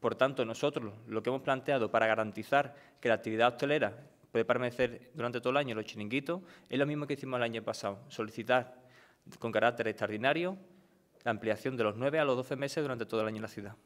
Por tanto, nosotros lo que hemos planteado para garantizar que la actividad hostelera puede permanecer durante todo el año los chiringuitos es lo mismo que hicimos el año pasado, solicitar con carácter extraordinario la ampliación de los nueve a los 12 meses durante todo el año en la ciudad.